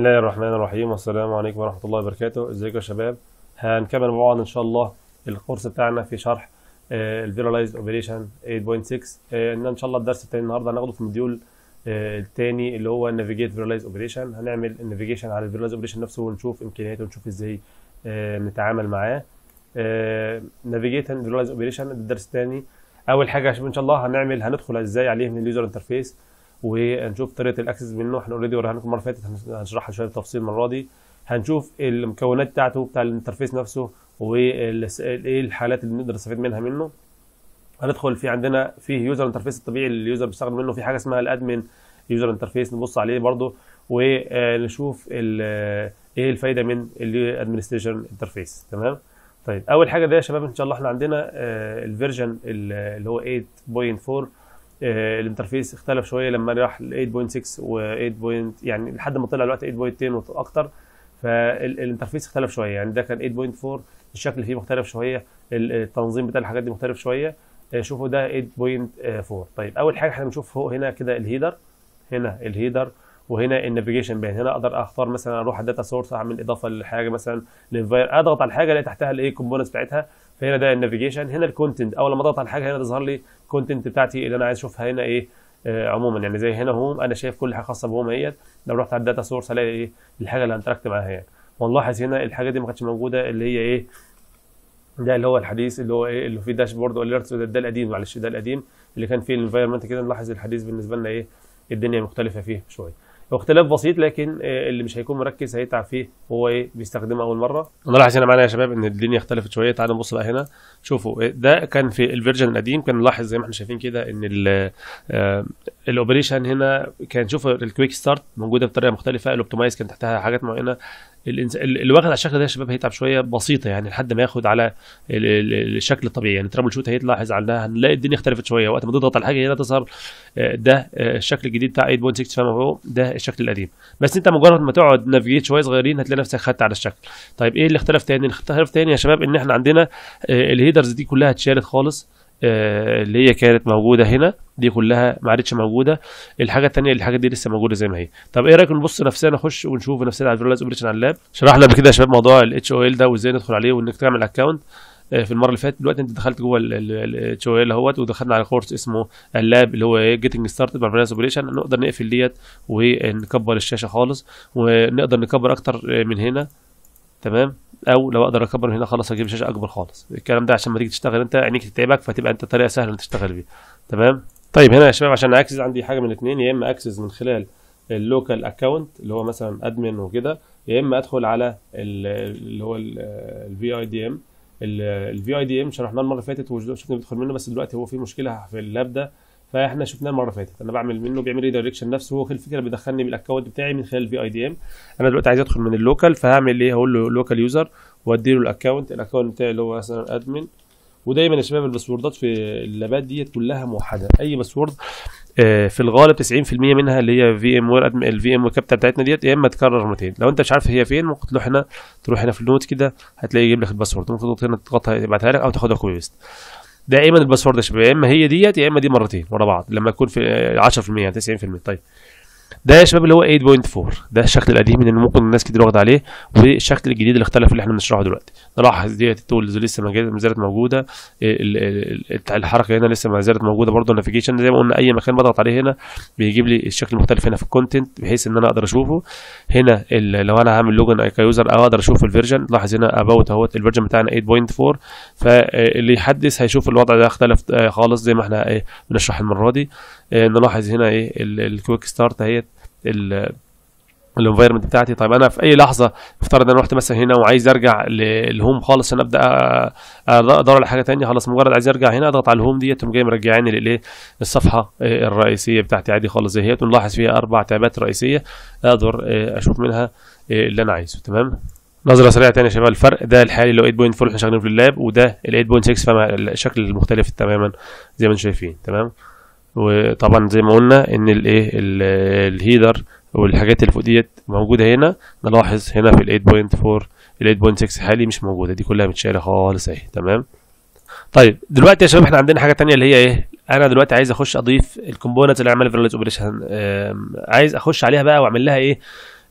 الله الرحمن الرحيم والسلام عليكم ورحمة الله وبركاته ازيكم يا شباب هنكمل مع بعض ان شاء الله الكورس بتاعنا في شرح الفيرالايز اوبريشن 8.6 ان ان شاء الله الدرس التاني النهارده هناخده في المديول آه، التاني اللي هو النافيجيت فيرالايز اوبريشن هنعمل النافيجيشن على الفيرالايز اوبريشن نفسه ونشوف امكانياته ونشوف ازاي آه، نتعامل معاه نافيجيت فيرالايز اوبريشن الدرس التاني اول حاجه ان شاء الله هنعمل هندخل ازاي عليه من اليوزر انترفيس ونشوف طريقه الاكسس منه احنا اوريدي وريناها لكم المره اللي فاتت هنشرحها شويه بالتفصيل المره دي هنشوف المكونات بتاعته بتاع الانترفيس نفسه وايه الحالات اللي نقدر نستفيد منها منه هندخل في عندنا في يوزر انترفيس الطبيعي اللي اليوزر بيستخدم منه في حاجه اسمها الادمن يوزر انترفيس نبص عليه برده ونشوف آه، ايه الفايده من الادمنستريشن انترفيس تمام طيب اول حاجه ده يا شباب ان شاء الله احنا عندنا آه، الفيرجن اللي هو 8.4 آه، الانترفيس اختلف شويه لما راح ل 8.6 و 8. يعني لحد ما طلع الوقت 8.10 واكتر فالانترفيس اختلف شويه يعني ده كان 8.4 الشكل فيه مختلف شويه التنظيم بتاع الحاجات دي مختلف شويه آه، شوفوا ده 8.4 طيب اول حاجه احنا بنشوف فوق هنا كده الهيدر هنا الهيدر وهنا النافيجيشن بان هنا اقدر اختار مثلا اروح على الداتا سورس اعمل اضافه لحاجه مثلا اضغط على الحاجه اللي تحتها الايه كومبوننتس بتاعتها فهنا ده النافيجيشن هنا الكونتنت اول ما اضغط على حاجه هنا تظهر لي الكونتنت بتاعتي اللي انا عايز اشوفها هنا ايه آه عموما يعني زي هنا هوم انا شايف كل حاجه خاصه بهوم اهيت لو رحت على الداتا سورس الاقي ايه الحاجه اللي هنتراكت معاها يعني ونلاحظ هنا الحاجه دي ما كانتش موجوده اللي هي ايه ده اللي هو الحديث اللي هو ايه اللي فيه داشبورد اليرتس ده, ده القديم معلش ده القديم اللي كان فيه الانفايرمنت كده نلاحظ الحديث بالنسبه لنا ايه الدنيا مختلفه فيه شويه هو اختلاف بسيط لكن آه، اللي مش هيكون مركز هيتعب فيه هو ايه بيستخدمه اول مره نلاحظ هنا معانا يا شباب ان الدنيا اختلفت شويه تعالوا نبص بقى هنا شوفوا إيه، ده كان في الفيرجن القديم كان نلاحظ زي ما احنا شايفين كده ان الاوبريشن آه، هنا كان شوفوا الكويك ستارت موجوده بطريقه مختلفه الاوبتمايز كان تحتها حاجات معينه الانز... اللي واخد على الشكل ده يا شباب هيتعب شويه بسيطه يعني لحد ما ياخد على الشكل الطبيعي يعني ترابل شوت هيطلع هيزعلنا هنلاقي الدنيا اختلفت شويه وقت ما تضغط على حاجه هنا تظهر آه، ده آه، الشكل الجديد بتاع 8.6 فاهم اهو ده الشكل القديم بس انت مجرد ما تقعد نافيجيت شويه صغيرين هتلاقي نفسك خدت على الشكل طيب ايه اللي اختلف تاني اللي اختلف تاني يا شباب ان احنا عندنا آه، الهيدرز دي كلها اتشالت خالص آه، اللي هي كانت موجوده هنا دي كلها ما عادتش موجوده الحاجه الثانيه الحاجه دي لسه موجوده زي ما هي طب ايه رايكم نبص نفسنا نخش ونشوف نفسنا على فيرلايز اوبريشن على اللاب شرحنا قبل كده يا شباب موضوع الاتش او ال ده وازاي ندخل عليه وانك تعمل اكونت آه، في المره اللي فاتت دلوقتي انت دخلت جوه الاتش او ال اهوت ودخلنا على كورس اسمه اللاب اللي هو ايه جيتنج ستارتد مع اوبريشن نقدر نقفل ديت ونكبر الشاشه خالص ونقدر نكبر اكتر آه، من هنا تمام او لو اقدر اكبر من هنا خلاص اجيب شاشه اكبر خالص الكلام ده عشان ما تيجي تشتغل انت عينيك تتعبك فتبقى انت طريقه سهله تشتغل بيها تمام طيب هنا يا شباب عشان اكسس عندي حاجه من الاثنين يا اما اكسس من خلال اللوكال اكونت اللي هو مثلا ادمن وكده يا اما ادخل على اللي هو الفي اي دي ام الفي اي دي ام شرحناه المره اللي فاتت وشفنا بيدخل منه بس دلوقتي هو في مشكله في اللاب ده فاحنا شفناه المره اللي فاتت انا بعمل منه بيعمل ريدايركشن نفسه هو الفكره بيدخلني بالاكونت بتاعي من خلال في اي دي ام انا دلوقتي عايز ادخل من اللوكال فهعمل ايه هقول له لوكال يوزر وادي له الاكونت الاكونت بتاعي اللي هو مثلا ادمن ودايما يا شباب الباسوردات في اللابات ديت كلها موحده اي باسورد آه، في الغالب 90% منها اللي هي في ام وير الفي ام كابتا بتاعتنا ديت يا اما تكرر مرتين لو انت مش عارف هي فين ممكن تروح هنا تروح هنا في النوت كده هتلاقي يجيب لك الباسورد ممكن تضغط هنا تضغطها يبعتها لك او تاخدها كوبي بيست دائما الباسورد شباب يا اما هي ديت يا اما دي مرتين ورا بعض لما يكون في 10% 90% يعني طيب ده يا شباب اللي هو 8.4 ده الشكل القديم اللي ممكن الناس كتير واخده عليه والشكل الجديد اللي اختلف اللي احنا بنشرحه دلوقتي نلاحظ ديت التولز لسه ما زالت موجوده إيه، الحركه هنا لسه ما زالت موجوده برده النافيجيشن زي ما قلنا اي مكان بضغط عليه هنا بيجيب لي الشكل المختلف هنا في الكونتنت بحيث ان انا اقدر اشوفه هنا لو انا هعمل لوجن كيوزر او اقدر اشوف الفيرجن لاحظ هنا اباوت اهوت الفيرجن بتاعنا 8.4 فاللي يحدث هيشوف الوضع ده اختلف آه، خالص زي ما احنا آه، بنشرح المره دي آه، نلاحظ هنا ايه الكويك ستارت اهيت الانفايرمنت بتاعتي طيب انا في اي لحظه افترض انا رحت مثلا هنا وعايز ارجع للهوم خالص انا ابدا ادور على حاجه ثانيه خلاص مجرد عايز ارجع هنا اضغط على الهوم ديت تقوم جاي مرجعاني للايه للصفحه الرئيسيه بتاعتي عادي خالص زي هي نلاحظ فيها اربع تابات رئيسيه اقدر اشوف منها اللي انا عايزه تمام نظرة سريعة تاني يا شباب الفرق ده الحالي اللي هو 8.4 احنا شغالين في اللاب وده ال 8.6 فالشكل المختلف تماما زي ما انتم شايفين تمام وطبعا زي ما قلنا ان الايه الهيدر والحاجات اللي فوق ديت موجوده هنا نلاحظ هنا في ال 8.4 ال 8.6 حالي مش موجوده دي كلها متشاله خالص اهي تمام طيب دلوقتي يا شباب احنا عندنا حاجه ثانيه اللي هي ايه انا دلوقتي عايز اخش اضيف الكومبوننت اللي عملها فيرلايز اوبريشن عايز اخش عليها بقى واعمل لها ايه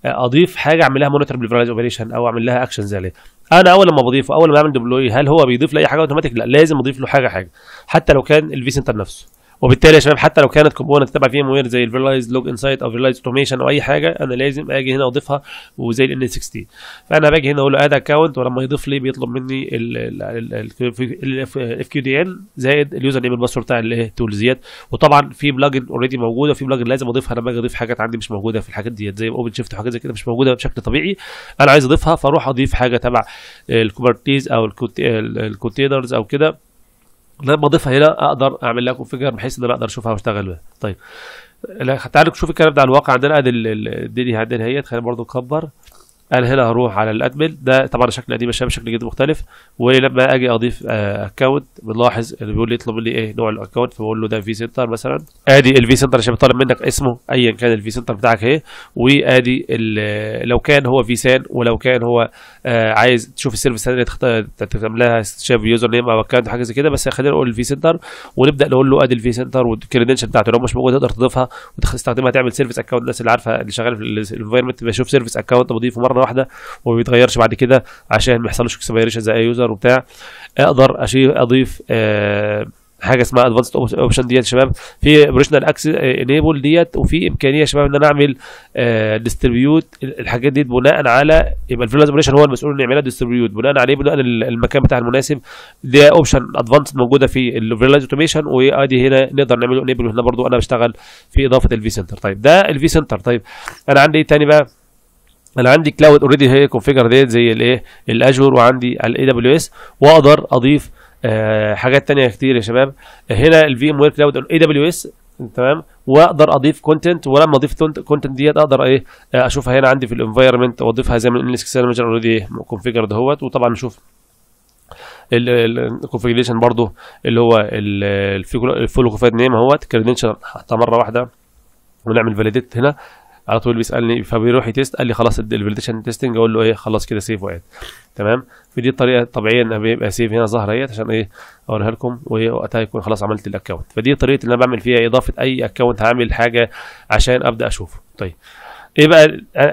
اضيف حاجه اعمل لها مونيتور بالفيرلايز اوبريشن او اعمل لها اكشنز عليها انا اول لما بضيفه اول ما اعمل ديبلوي هل هو بيضيف لي اي حاجه اوتوماتيك لا لازم اضيف له حاجه حاجه حتى لو كان الفي سنتر نفسه وبالتالي يا شباب حتى لو كانت كومبوننت تبع في ام وير زي الفيرلايز لوج انسايت او فيرلايز اوتوميشن او اي حاجه انا لازم اجي هنا اضيفها وزي ال ان 16 فانا باجي هنا اقول له اد اكونت ولما يضيف لي بيطلب مني الاف كيو دي ان زائد اليوزر نيم الباسورد بتاع الايه تول زياد وطبعا في بلجن اوريدي موجوده وفي بلجن لازم اضيفها لما اجي اضيف حاجات عندي مش موجوده في الحاجات ديت زي اوبن شيفت وحاجات زي كده مش موجوده بشكل طبيعي انا عايز اضيفها فاروح اضيف حاجه تبع الكوبرتيز او الكونتينرز او كده لما اضيفها هنا اقدر اعمل لها كونفيجر بحيث ان انا اقدر اشوفها واشتغل بيها طيب تعالوا شوف الكلام ده على الواقع عندنا ادي الدنيا عندنا اهيت خلينا برضو نكبر قال هنا هروح على الادمن ده طبعا الشكل القديم الشاب شكل جدا مختلف ولما اجي اضيف اكونت آه، بنلاحظ اللي بيقول لي يطلب مني ايه نوع الاكونت فبقول له ده في سنتر مثلا ادي الفي سنتر عشان بيطلب منك اسمه ايا كان الفي سنتر بتاعك ايه وادي لو كان هو في سان ولو كان هو آه عايز تشوف السيرفيس اللي تعمل لها يوزر نيم او اكونت حاجه زي كده بس خلينا نقول الفي سنتر ونبدا نقول له ادي الفي سنتر والكريدنشال بتاعته لو مش موجوده تقدر تضيفها وتستخدمها تعمل سيرفيس اكونت الناس اللي عارفه اللي شغال في الانفايرمنت بشوف سيرفيس اكونت بضيفه مره مره واحده وما بيتغيرش بعد كده عشان ما يحصلش اكسبيريشن زي اي يوزر وبتاع اقدر اشيل اضيف آه، حاجه اسمها ادفانسد اوبشن ديت شباب في اوبريشنال اكسس انيبل ديت وفي امكانيه شباب ان انا اعمل ديستريبيوت آه، الحاجات ديت بناء على يبقى الفيرجن اوبريشن هو المسؤول انه يعملها ديستريبيوت بناء عليه بناء المكان بتاع المناسب دي اوبشن ادفانسد موجوده في الفيرجن اوتوميشن وادي هنا نقدر نعمله انيبل هنا برضو انا بشتغل في اضافه الفي سنتر طيب ده الفي سنتر طيب انا عندي ايه تاني بقى انا عندي كلاود اوريدي هي كونفيجر ديت زي الايه الاجور وعندي الاي دبليو اس واقدر اضيف آه حاجات تانية كتير يا شباب هنا الفي ام وير كلاود اي دبليو اس تمام واقدر اضيف كونتنت ولما اضيف كونتنت ديت اقدر ايه آه، اشوفها هنا عندي في الانفايرمنت واضيفها زي ما الانسكس مانجر اوريدي كونفيجر دهوت وطبعا نشوف الكونفيجريشن برضو اللي هو الفول كوفايد نيم اهوت كريدنشال حتى مره واحده ونعمل فاليديت هنا على طول بيسالني فبيروح يتست قال لي خلاص الفاليديشن تيستنج اقول له ايه خلاص كده سيف وقعد تمام فدي الطريقه الطبيعيه ان بيبقى سيف هنا ظاهره اهيت عشان ايه اوريها لكم وقتها يكون خلاص عملت الاكونت فدي الطريقه اللي انا بعمل فيها اضافه اي اكونت هعمل حاجه عشان ابدا اشوفه طيب ايه بقى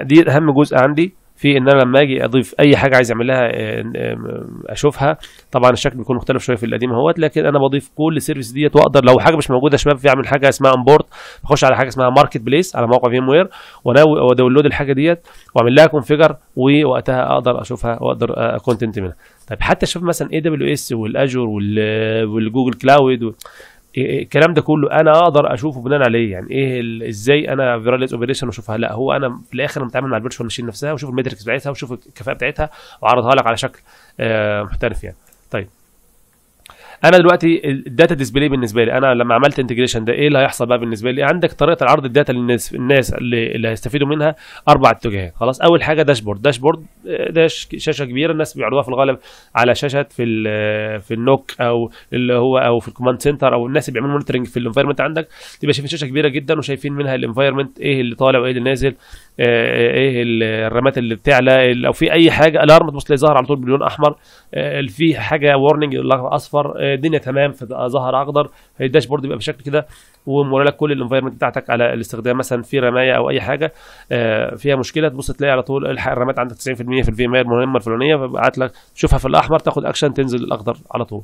دي اهم جزء عندي في ان انا لما اجي اضيف اي حاجه عايز اعملها آه، آه، اشوفها طبعا الشكل بيكون مختلف شويه في القديم اهوت لكن انا بضيف كل السيرفيس ديت واقدر لو حاجه مش موجوده يا شباب في اعمل حاجه اسمها امبورت اخش على حاجه اسمها ماركت بليس على موقع فيم وير وداونلود الحاجه ديت واعمل لها كونفيجر ووقتها اقدر اشوفها واقدر اكونتنت آه، منها طيب حتى شوف مثلا اي دبليو اس والاجور والجوجل كلاود إيه، إيه، الكلام ده كله انا اقدر اشوفه بناء عليه يعني ايه ازاي انا فيراليز اوبريشن واشوفها لا هو انا في الاخر انا بتعامل مع الفيرتشوال ماشين نفسها واشوف الميتريكس بتاعتها واشوف الكفاءه بتاعتها واعرضها لك على شكل آه، محترف يعني طيب انا دلوقتي الداتا ديسبلاي بالنسبه لي انا لما عملت انتجريشن ده ايه اللي هيحصل بقى بالنسبه لي عندك طريقه العرض الداتا للناس الناس اللي, اللي هيستفيدوا منها اربع اتجاهات خلاص اول حاجه داشبورد آه، داشبورد ده شاشه كبيره الناس بيعرضوها في الغالب على شاشه في آه، في النوك او اللي هو او في الكوماند سنتر او الناس اللي بيعملوا مونيتورنج في الانفايرمنت عندك تبقى شايفين شاشه كبيره جدا وشايفين منها الانفايرمنت ايه اللي طالع وايه اللي نازل آه، ايه الرامات اللي بتعلى لو في اي حاجه الارم تبص تلاقي ظهر على طول باللون احمر آه، في حاجه ورننج اصفر آه، الدنيا تمام فظهر اخضر الداشبورد بيبقى بشكل كده وموري لك كل الانفايرمنت بتاعتك على الاستخدام مثلا في رمايه او اي حاجه فيها مشكله تبص تلاقي على طول الحق عندك 90% في الفي ام المهمه الفلانيه فبعت لك تشوفها في الاحمر تاخد اكشن تنزل الاخضر على طول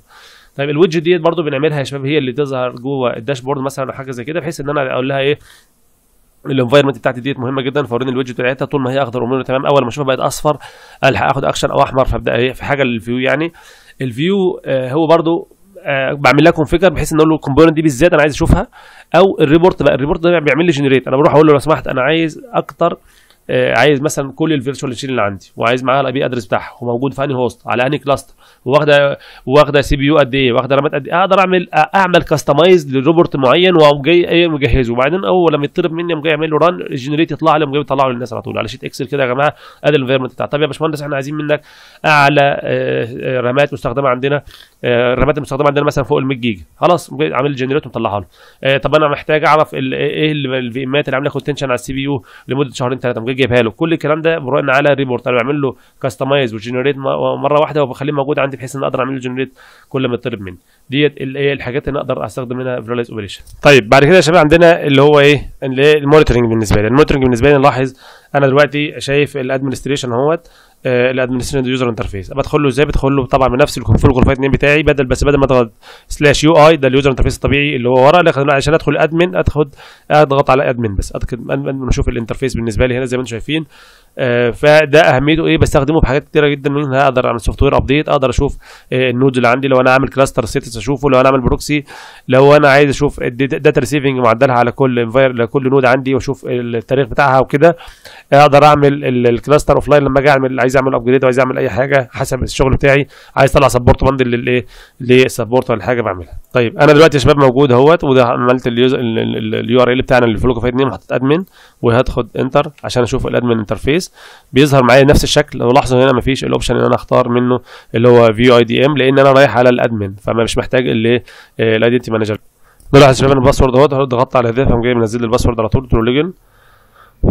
طيب الويدج ديت برضو بنعملها يا شباب هي اللي تظهر جوه الداشبورد مثلا او حاجه زي كده بحيث ان انا اقول لها ايه الانفايرمنت بتاعتي ديت مهمه جدا فوريني الويدج بتاعتها طول ما هي اخضر اموري تمام اول ما اشوفها بقت اصفر الحق اخد اكشن او احمر فابدا ايه في حاجه للفيو يعني الفيو آه هو برده آه بعمل لها فكر بحيث ان اقول له الكومبوننت دي بالذات انا عايز اشوفها او الريبورت بقى الريبورت ده بيعمل لي جنريت انا بروح اقول له لو سمحت انا عايز اكتر آه، عايز مثلا كل الفيرتشوال ماشين اللي عندي وعايز معاها الاي بي ادرس بتاعها وموجود في انهي هوست على انهي كلاستر واخده واخده سي بي يو قد ايه واخده رامات قد ايه اقدر اعمل اعمل كاستمايز لروبورت معين واقوم جاي مجهزه وبعدين اول لما يطلب مني اقوم جاي اعمل له ران جنريت يطلع لي اقوم جاي مطلعه للناس على طول على شيت اكسل كده يا جماعه ادي الانفيرمنت بتاعها طب يا باشمهندس احنا عايزين منك اعلى آه، آه، رامات مستخدمه عندنا آه، الرامات المستخدمه عندنا مثلا فوق ال 100 جيجا خلاص عامل جنريت ومطلعها له آه، طب انا محتاج اعرف ايه الفي امات اللي عامله كونتنشن تنشن على السي بي يو لمده شهرين ثلاثه ممكن جايبها له كل الكلام ده بناء على ريبورت انا بعمل له كاستمايز وجنريت مره واحده وبخليه موجود عندي بحيث ان اقدر اعمل له جنريت كل ما يطلب مني ديت الحاجات اللي اقدر استخدم منها فيرلايز اوبريشن طيب بعد كده يا شباب عندنا اللي هو ايه اللي المونيتورنج بالنسبه لي المونيتورنج بالنسبه لي نلاحظ انا دلوقتي شايف الادمنستريشن اهوت الادمنستريشن يوزر انترفيس بدخل له ازاي بدخل له طبعا بنفس الكونفول غرفه نيم بتاعي بدل بس بدل ما اضغط سلاش يو اي ده اليوزر انترفيس الطبيعي اللي هو ورا لكن عشان ادخل ادمن ادخل اضغط على ادمن بس اشوف الانترفيس بالنسبه لي هنا زي ما انتم شايفين آه فده اهميته ايه بستخدمه في حاجات كتيره جدا منها اقدر اعمل سوفت وير ابديت اقدر اشوف آه اللي عندي لو انا عامل كلاستر سيتس اشوفه لو انا عامل بروكسي لو انا عايز اشوف الداتا ريسيفنج معدلها على كل لكل نود عندي واشوف التاريخ بتاعها وكده اقدر اعمل الكلاستر اوف لاين لما اجي اعمل عايز عايز اعمل ابجريد عايز اعمل اي حاجه حسب الشغل بتاعي عايز اطلع سبورت بندل للايه للسبورت ولا حاجه بعملها طيب انا دلوقتي يا شباب موجود اهوت وده عملت اليو ار ال بتاعنا اللي فلوكو فايت 2 حطيت ادمن وهدخل انتر عشان اشوف الادمن انترفيس بيظهر معايا نفس الشكل لو لاحظوا هنا مفيش الاوبشن ان انا اختار منه اللي هو فيو اي دي ام لان انا رايح على الادمن فما مش محتاج اللي الايدنتي مانجر نلاحظ يا شباب الباسورد اهوت ضغطت على هدف قام جاي منزل الباسورد على طول تقول له لوجن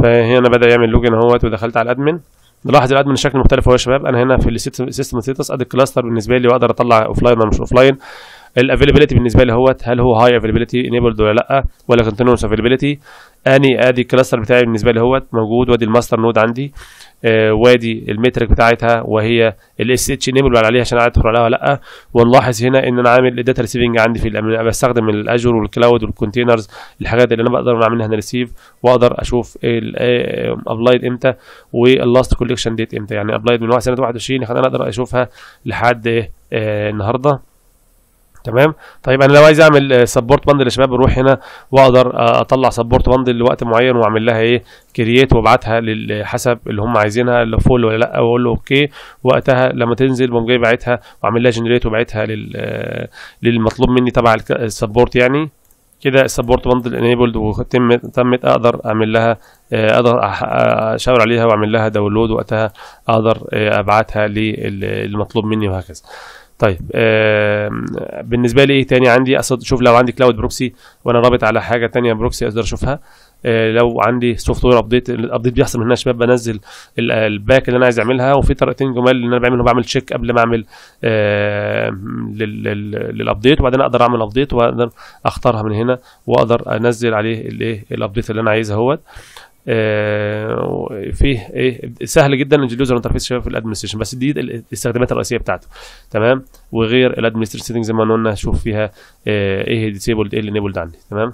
فهنا بدا يعمل لوجن اهوت ودخلت على الادمن نلاحظ الادمن الشكل مختلف اهو يا شباب انا هنا في السيستم ستاتس ادي الكلاستر بالنسبه لي واقدر اطلع اوف لاين ولا مش اوف لاين الافيلابيلتي بالنسبه لي اهوت هل هو هاي افيلابيلتي انيبلد ولا لا ولا كونتينوس افيلابيلتي اني ادي الكلاستر بتاعي بالنسبه لي اهوت موجود وادي الماستر نود عندي آه، وادي المترك بتاعتها وهي الاس اتش نيم اللي عليها عشان ادخل عليها ولا لا ونلاحظ هنا ان انا عامل الداتا ريسيفنج عندي في الأمن. بستخدم الاجور والكلاود والكونتينرز الحاجات اللي انا بقدر اعملها هنا ريسيف واقدر اشوف الابلايد امتى واللاست كوليكشن ديت امتى يعني ابلايد من سنه 21 انا اقدر اشوفها لحد آه، النهارده تمام طيب انا لو عايز اعمل سبورت آه، باندل يا شباب بروح هنا واقدر آه، اطلع سبورت باندل لوقت معين واعمل لها ايه كرييت وابعتها حسب اللي هم عايزينها لو فول ولا لا واقول له اوكي وقتها لما تنزل بقوم جاي باعتها واعمل لها جنريت وباعتها آه، للمطلوب مني تبع السبورت يعني كده السبورت باندل انيبلد وتمت تمت اقدر اعمل لها اقدر اشاور عليها واعمل لها داونلود وقتها اقدر ابعتها للمطلوب مني وهكذا طيب آه بالنسبه لي ايه تاني عندي اقصد شوف لو عندي كلاود بروكسي وانا رابط على حاجه تانية بروكسي اقدر اشوفها آه لو عندي سوفت وير ابديت الابديت بيحصل من هنا يا شباب بنزل الباك اللي انا عايز اعملها وفي طريقتين جمال اللي انا بعملهم بعمل تشيك قبل ما اعمل آه للابديت وبعدين اقدر اعمل ابديت واقدر اختارها من هنا واقدر انزل عليه الايه الابديت اللي انا عايزها اهوت آه، فيه ايه سهل جدا اليوزر انترفيس شباب في الادمنستريشن بس دي الاستخدامات الرئيسيه بتاعته تمام وغير الادمنستريشن سيتنج زي ما قلنا شوف فيها آه، ايه ديسيبلد ايه اللي انيبلد عندي تمام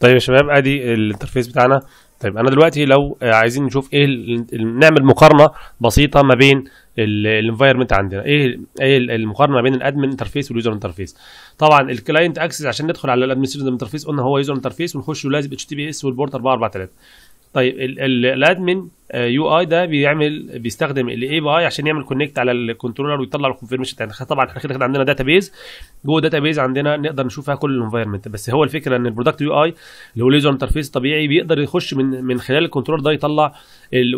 طيب يا شباب ادي الانترفيس بتاعنا طيب انا دلوقتي لو آه، عايزين نشوف ايه نعمل مقارنه بسيطه ما بين الانفايرمنت عندنا ايه ايه المقارنه بين الادمن انترفيس واليوزر انترفيس طبعا الكلاينت اكسس عشان ندخل على الادمنستريتيف انترفيس قلنا هو يوزر انترفيس ونخش لازم اتش تي بي اس والبورت 443 طيب الادمن آه، يو اي ده بيعمل بيستخدم الاي بي اي عشان يعمل كونكت على الكنترولر ويطلع الكونفيرميشن يعني طبعا احنا كده عندنا داتا بيز جوه داتا بيز عندنا نقدر نشوفها كل الانفايرمنت بس هو الفكره ان البرودكت يو اي اللي هو ليزر انترفيس طبيعي بيقدر يخش من من خلال الكنترولر ده يطلع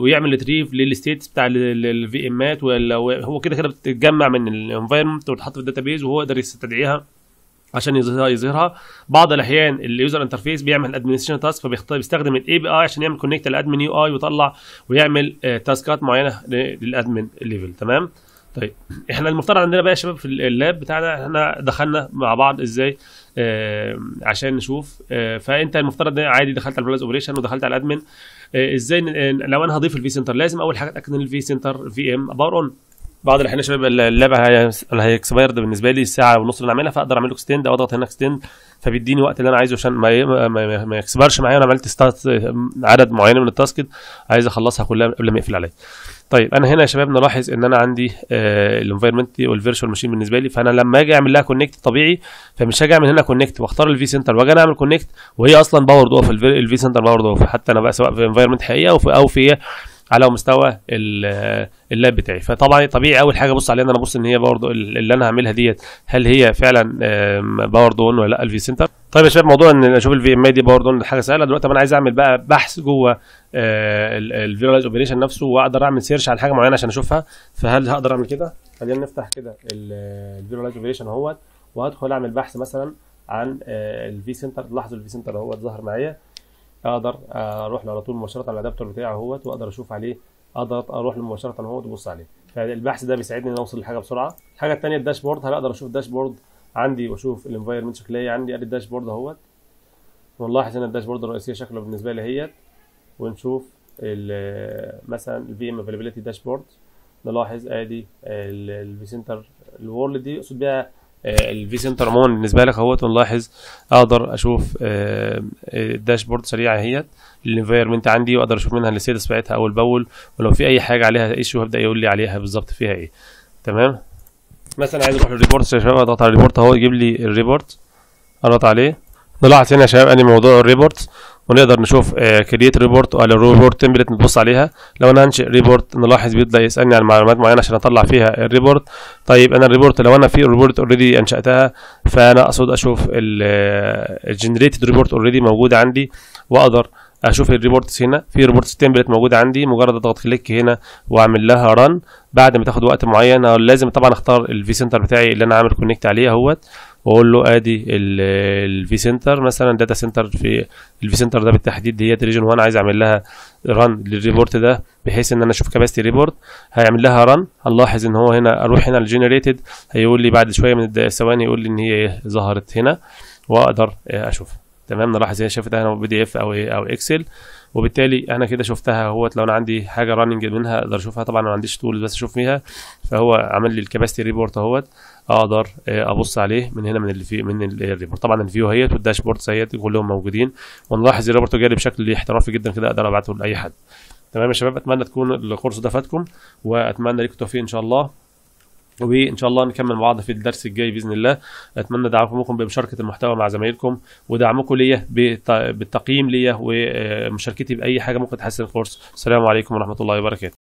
ويعمل ريتريف للستيت بتاع الفي امات وهو كده كده بتتجمع من الانفايرمنت وتتحط في الداتا بيز وهو يقدر يستدعيها عشان يظهرها بعض الاحيان اليوزر انترفيس بيعمل ادمنستريشن تاسك فبيستخدم الاي بي اي عشان يعمل كونكت للادمن يو اي ويطلع ويعمل تاسكات آه، معينه للادمن ليفل تمام طيب احنا المفترض عندنا بقى يا شباب في اللاب بتاعنا احنا دخلنا مع بعض ازاي آه عشان نشوف آه فانت المفترض عادي دخلت على البلاز اوبريشن ودخلت على الادمن آه ازاي لو انا هضيف الفي سنتر لازم اول حاجه اتاكد ان الفي سنتر في ام باور اون بعض الاحيان يا شباب اللعبه هيكسبايرد بالنسبه لي الساعه ونص اللي انا عاملها فاقدر اعمل له اكستند او اضغط هنا اكستند فبيديني وقت اللي انا عايزه عشان ما ما, ما يكسبرش معايا وانا عملت ستارت عدد معين من التاسكت عايز اخلصها كلها قبل ما يقفل عليا. طيب انا هنا يا شباب نلاحظ ان انا عندي الانفايرمنت والفيرشوال ماشين بالنسبه لي فانا لما اجي اعمل لها كونكت طبيعي فمش هاجي اعمل هنا كونكت واختار الفي سنتر واجي انا اعمل كونكت وهي اصلا باورد اوف الفي سنتر باورد اوف حتى انا بقى سواء في انفايرمنت حقيقيه او في او في على مستوى اللاب بتاعي فطبعا طبيعي اول حاجه ابص عليها ان انا ابص ان هي برضو اللي انا هعملها ديت هل هي فعلا باور دون ولا لا الفي سنتر طيب يا شباب موضوع ان اشوف الفي ام اي دي باور دون حاجه سهله دلوقتي انا عايز اعمل بقى بحث جوه آه، الفيراليز اوبريشن نفسه واقدر اعمل سيرش على حاجه معينه عشان اشوفها فهل هقدر اعمل كده خلينا نفتح كده الفيراليز اوبريشن اهوت وهدخل اعمل بحث مثلا عن آه، الفي سنتر لاحظوا الفي سنتر اهوت ظهر معايا اقدر آه، اروح له على طول مباشره على الادابتور بتاعي اهوت واقدر اشوف عليه اقدر اروح له مباشره اهوت وابص عليه فالبحث ده بيساعدني ان اوصل لحاجه بسرعه الحاجه الثانيه الداشبورد هل اقدر اشوف الداشبورد عندي واشوف الانفايرمنت شكلها ايه عندي ادي الداشبورد اهوت ونلاحظ هنا الداشبورد الرئيسيه شكله بالنسبه لي اهيت ونشوف مثلا الفي ام افيلابيلتي داشبورد نلاحظ ادي الفي سنتر الورلد دي اقصد بيها آه، الفي سنتر عموما بالنسبه لك اهوت ونلاحظ اقدر اشوف الداشبورد آه، آه، سريعه اهيت الانفايرمنت عندي واقدر اشوف منها الستاتس بتاعتها اول باول ولو في اي حاجه عليها ايشو هبدا يقول لي عليها بالظبط فيها ايه تمام مثلا عايز اروح للريبورت يا شباب اضغط على الريبورت اهو يجيب لي الريبورت اضغط عليه نلاحظ هنا يا شباب ان موضوع الريبورت ونقدر نشوف كرييت ريبورت وعلى الريبورت تمبلت نبص عليها لو انا هنشئ ريبورت نلاحظ بيبدا يسالني عن معلومات معينه عشان اطلع فيها الريبورت طيب انا الريبورت لو انا في ريبورت اوريدي انشاتها فانا اقصد اشوف الجنريتد ريبورت اوريدي موجوده عندي واقدر اشوف الريبورتس هنا في ريبورتس تمبلت موجوده عندي مجرد اضغط كليك هنا واعمل لها ران بعد ما تاخد وقت معين لازم طبعا اختار الفي سنتر بتاعي اللي انا عامل كونكت عليه اهوت واقول له ادي الفي سنتر مثلا داتا سنتر في الفي سنتر ده بالتحديد هي ريجن 1 عايز اعمل لها ران للريبورت ده بحيث ان انا اشوف كباستي ريبورت هيعمل لها ران هنلاحظ ان هو هنا اروح هنا لجنريتد هيقول لي بعد شويه من الثواني يقول لي ان هي ظهرت هنا واقدر آه، اشوفها تمام نلاحظ هي شافتها هنا بي دي اف او ايه او اكسل وبالتالي انا كده شفتها اهوت لو انا عندي حاجه راننج منها اقدر اشوفها طبعا انا ما عنديش تولز بس اشوف فيها فهو عمل لي الكباستي ريبورت اهوت اقدر آه، ابص عليه من هنا من اللي في من الريبورت طبعا الفيو اهيت والداشبورد اهيت كلهم موجودين ونلاحظ الريبورت جالي بشكل احترافي جدا كده اقدر ابعته لاي حد تمام يا شباب اتمنى تكون الكورس ده فاتكم واتمنى لكم التوفيق ان شاء الله وان شاء الله نكمل مع بعض في الدرس الجاي باذن الله اتمنى دعمكم بمشاركه المحتوى مع زمايلكم ودعمكم ليا بالتقييم ليا ومشاركتي باي حاجه ممكن تحسن الكورس السلام عليكم ورحمه الله وبركاته